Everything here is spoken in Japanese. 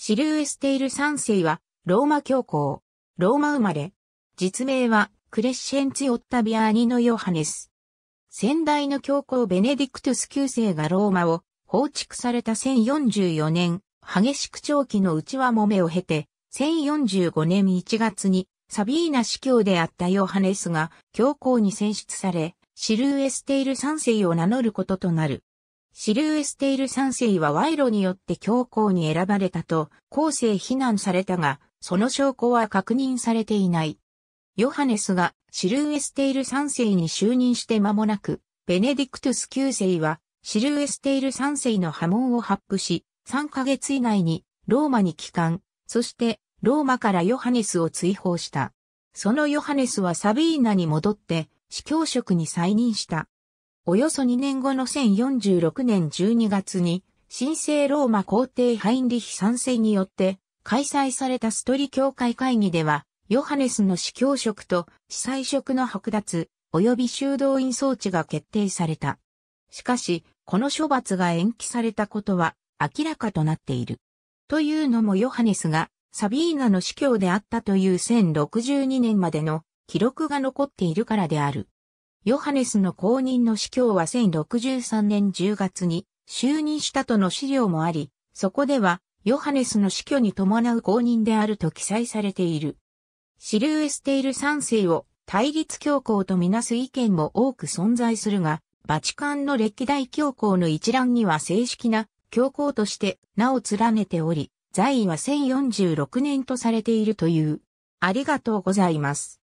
シルエステイル三世は、ローマ教皇、ローマ生まれ、実名は、クレッシェンツィ・オッタビアーニのヨハネス。先代の教皇ベネディクトゥス九世がローマを放逐された1044年、激しく長期の内輪もめを経て、1045年1月にサビーナ司教であったヨハネスが教皇に選出され、シルエステイル三世を名乗ることとなる。シルエステイル三世は賄賂によって教皇に選ばれたと、後世非難されたが、その証拠は確認されていない。ヨハネスがシルエステイル三世に就任して間もなく、ベネディクトゥス9世はシルエステイル三世の波紋を発布し、3ヶ月以内にローマに帰還、そしてローマからヨハネスを追放した。そのヨハネスはサビーナに戻って、司教職に再任した。およそ2年後の1046年12月に、神聖ローマ皇帝ハインリヒ三世によって開催されたストリ教会会議では、ヨハネスの司教職と司祭職の剥奪、及び修道院装置が決定された。しかし、この処罰が延期されたことは明らかとなっている。というのもヨハネスがサビーナの司教であったという1062年までの記録が残っているからである。ヨハネスの公認の司教は1063年10月に就任したとの資料もあり、そこでは、ヨハネスの死去に伴う公認であると記載されている。シルエステイル3世を対立教皇とみなす意見も多く存在するが、バチカンの歴代教皇の一覧には正式な教皇として名を連ねており、在位は1046年とされているという。ありがとうございます。